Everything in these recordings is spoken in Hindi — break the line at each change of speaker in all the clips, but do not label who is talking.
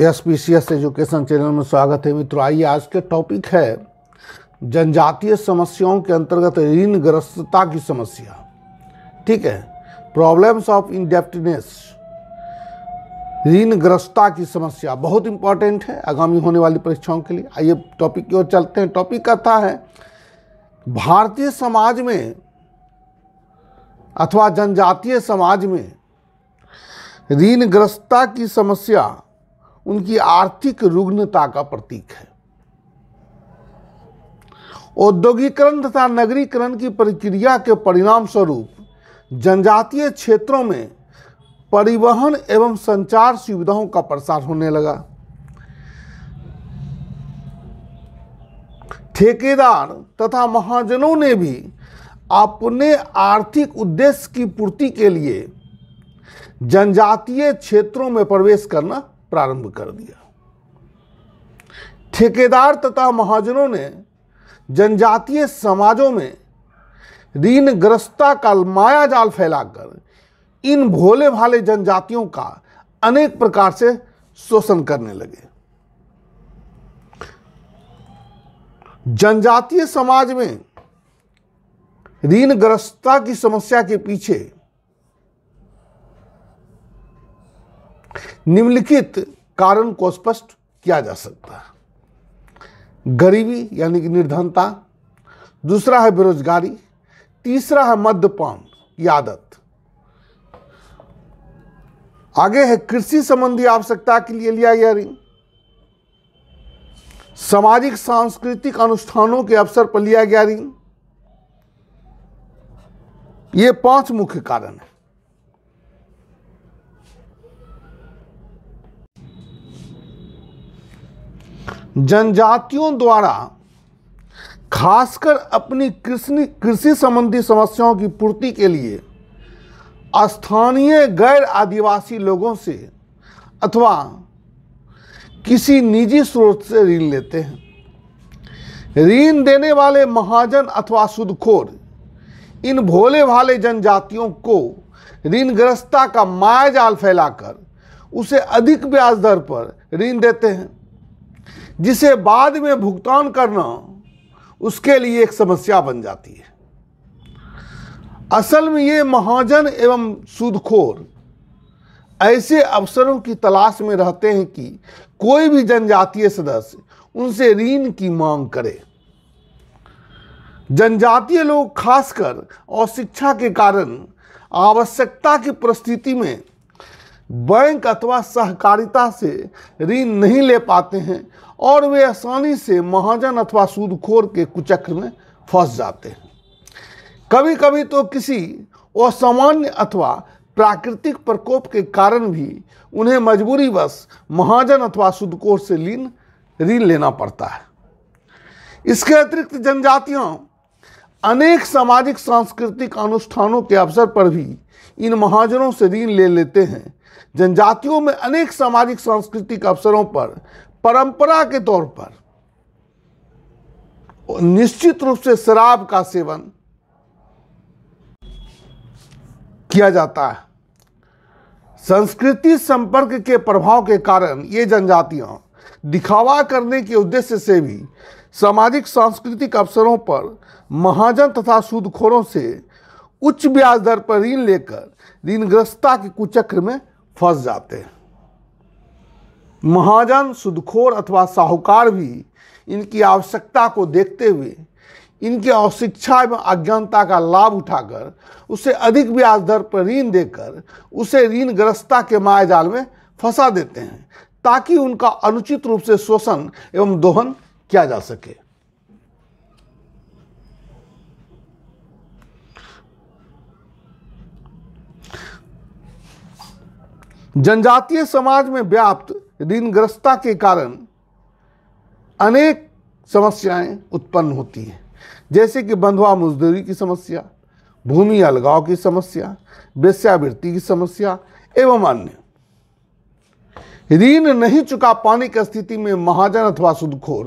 S P C S education channel में स्वागत है मित्रों आइए आज के टॉपिक है जनजातीय समस्याओं के अंतर्गत ऋण ग्रस्तता की समस्या ठीक है प्रॉब्लम्स ऑफ इंडेप्टनेस ग्रस्तता की समस्या बहुत इंपॉर्टेंट है आगामी होने वाली परीक्षाओं के लिए आइए टॉपिक की ओर चलते हैं टॉपिक कथा है भारतीय समाज में अथवा जनजातीय समाज में ऋणग्रस्तता की समस्या उनकी आर्थिक रुग्णता का प्रतीक है औद्योगिकरण तथा नगरीकरण की प्रक्रिया के परिणाम स्वरूप जनजातीय क्षेत्रों में परिवहन एवं संचार सुविधाओं का प्रसार होने लगा ठेकेदार तथा महाजनों ने भी अपने आर्थिक उद्देश्य की पूर्ति के लिए जनजातीय क्षेत्रों में प्रवेश करना प्रारंभ कर दिया ठेकेदार तथा महाजनों ने जनजातीय समाजों में ऋणग्रस्तता का माया जाल फैलाकर इन भोले भाले जनजातियों का अनेक प्रकार से शोषण करने लगे जनजातीय समाज में ऋणग्रस्तता की समस्या के पीछे निम्नलिखित कारण को स्पष्ट किया जा सकता है गरीबी यानी कि निर्धनता दूसरा है बेरोजगारी तीसरा है मद्यपान की आदत आगे है कृषि संबंधी आवश्यकता के लिए लिया गया ऋण सामाजिक सांस्कृतिक अनुष्ठानों के अवसर पर लिया गया ऋण ये पांच मुख्य कारण है जनजातियों द्वारा खासकर अपनी कृषि कृषि संबंधी समस्याओं की पूर्ति के लिए स्थानीय गैर आदिवासी लोगों से अथवा किसी निजी स्रोत से ऋण लेते हैं ऋण देने वाले महाजन अथवा सुदखोर इन भोले भाले जनजातियों को ऋणग्रस्तता का मायाजाल फैलाकर उसे अधिक ब्याज दर पर ऋण देते हैं जिसे बाद में भुगतान करना उसके लिए एक समस्या बन जाती है असल में ये महाजन एवं सूदखोर ऐसे अवसरों की तलाश में रहते हैं कि कोई भी जनजातीय सदस्य उनसे ऋण की मांग करे जनजातीय लोग खासकर और शिक्षा के कारण आवश्यकता की परिस्थिति में बैंक अथवा सहकारिता से ऋण नहीं ले पाते हैं और वे आसानी से महाजन अथवा सूदखोर के कुचक्र में फंस जाते हैं कभी कभी तो किसी असामान्य अथवा प्राकृतिक प्रकोप के कारण भी उन्हें मजबूरीवश महाजन अथवा सूदखोर से ऋण ऋण लेना पड़ता है इसके अतिरिक्त जनजातियाँ अनेक सामाजिक सांस्कृतिक अनुष्ठानों के अवसर पर भी इन महाजनों से ऋण ले लेते हैं जनजातियों में अनेक सामाजिक सांस्कृतिक अवसरों पर परंपरा के तौर पर निश्चित रूप से शराब का सेवन किया जाता है संस्कृति संपर्क के प्रभाव के कारण ये जनजातियां दिखावा करने के उद्देश्य से भी सामाजिक सांस्कृतिक अवसरों पर महाजन तथा सूदखोरों से उच्च ब्याज दर पर ऋण लेकर ऋणग्रस्तता के कुचक्र में फंस जाते हैं महाजन सुदखोर अथवा साहूकार भी इनकी आवश्यकता को देखते हुए इनके अशिक्षा एवं अज्ञानता का लाभ उठाकर उसे अधिक ब्याज दर पर ऋण देकर उसे ऋणग्रस्तता के मायाजाल में फंसा देते हैं ताकि उनका अनुचित रूप से शोषण एवं दोहन किया जा सके जनजातीय समाज में व्याप्त ऋणग्रस्तता के कारण अनेक समस्याएं उत्पन्न होती हैं जैसे कि बंधुआ मजदूरी की समस्या भूमि अलगाव की समस्या वेश्यावृत्ति की समस्या एवं अन्य ऋण नहीं चुका पाने की स्थिति में महाजन अथवा सुदखोर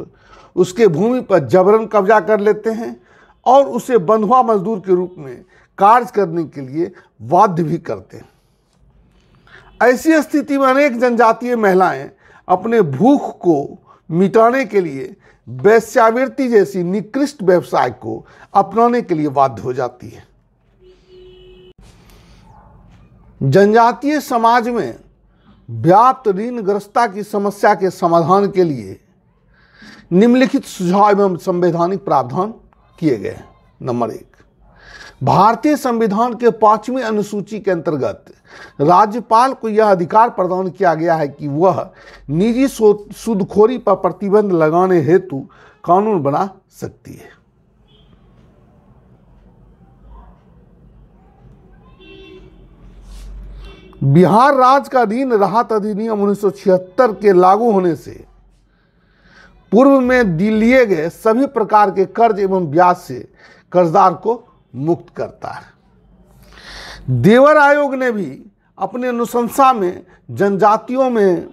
उसके भूमि पर जबरन कब्जा कर लेते हैं और उसे बंधुआ मजदूर के रूप में कार्य करने के लिए बाध्य भी करते हैं ऐसी स्थिति में अनेक जनजातीय महिलाएं अपने भूख को मिटाने के लिए वैश्यावृत्ति जैसी निकृष्ट व्यवसाय को अपनाने के लिए बाध्य हो जाती है जनजातीय समाज में व्याप्त ऋणग्रस्तता की समस्या के समाधान के लिए निम्नलिखित सुझाव एवं संवैधानिक प्रावधान किए गए हैं नंबर एक भारतीय संविधान के पांचवी अनुसूची के अंतर्गत राज्यपाल को यह अधिकार प्रदान किया गया है कि वह निजी सुदखोरी पर प्रतिबंध लगाने हेतु कानून बना सकती है बिहार राज्य का अधीन राहत अधिनियम उन्नीस के लागू होने से पूर्व में लिए गए सभी प्रकार के कर्ज एवं ब्याज से कर्जदार को मुक्त करता है देवर आयोग ने भी अपने अनुशंसा में जनजातियों में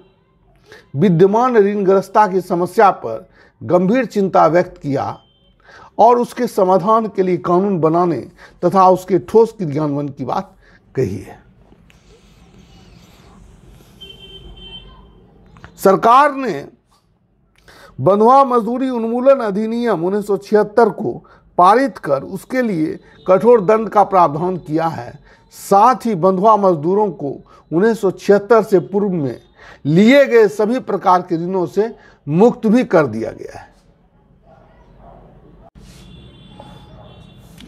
विद्यमान ऋणग्रस्तता की समस्या पर गंभीर चिंता व्यक्त किया और उसके समाधान के लिए कानून बनाने तथा उसके ठोस क्रियान्वयन की बात कही है सरकार ने बंधुआ मजदूरी उन्मूलन अधिनियम उन्नीस को पारित कर उसके लिए कठोर दंड का प्रावधान किया है साथ ही बंधुआ मजदूरों को उन्नीस से पूर्व में लिए गए सभी प्रकार के ऋणों से मुक्त भी कर दिया गया है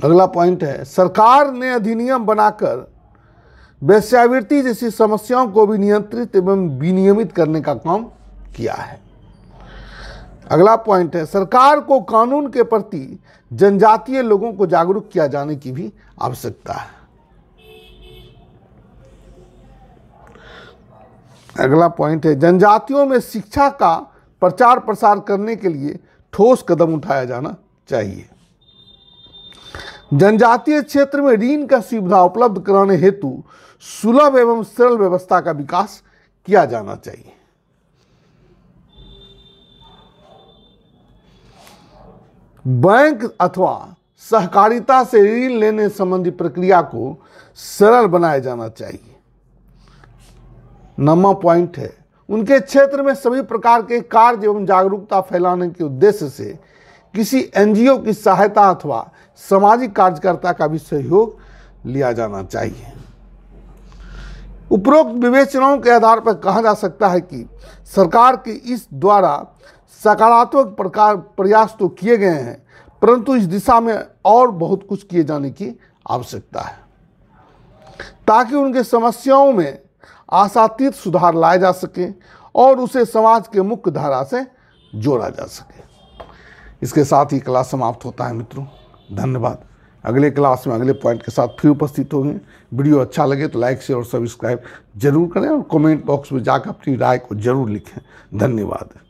अगला पॉइंट है सरकार ने अधिनियम बनाकर वैश्यावृत्ति जैसी समस्याओं को भी नियंत्रित एवं विनियमित करने का काम किया है अगला पॉइंट है सरकार को कानून के प्रति जनजातीय लोगों को जागरूक किया जाने की भी आवश्यकता है अगला पॉइंट है जनजातियों में शिक्षा का प्रचार प्रसार करने के लिए ठोस कदम उठाया जाना चाहिए जनजातीय क्षेत्र में ऋण का सुविधा उपलब्ध कराने हेतु सुलभ एवं सरल व्यवस्था का विकास किया जाना चाहिए बैंक अथवा सहकारिता से ऋण लेने संबंधी प्रक्रिया को सरल बनाया जाना चाहिए नवा पॉइंट है उनके क्षेत्र में सभी प्रकार के कार्य एवं जागरूकता फैलाने के उद्देश्य से किसी एनजीओ की सहायता अथवा सामाजिक कार्यकर्ता का भी सहयोग लिया जाना चाहिए उपरोक्त विवेचनाओं के आधार पर कहा जा सकता है कि सरकार के इस द्वारा सकारात्मक प्रकार प्रयास तो किए गए हैं परंतु इस दिशा में और बहुत कुछ किए जाने की आवश्यकता है ताकि उनके समस्याओं में आशातीत सुधार लाए जा सके और उसे समाज के मुख्य धारा से जोड़ा जा सके इसके साथ ही क्लास समाप्त होता है मित्रों धन्यवाद अगले क्लास में अगले पॉइंट के साथ फिर उपस्थित होंगे वीडियो अच्छा लगे तो लाइक शेयर और सब्सक्राइब जरूर करें और कमेंट बॉक्स में जाकर अपनी राय को जरूर लिखें धन्यवाद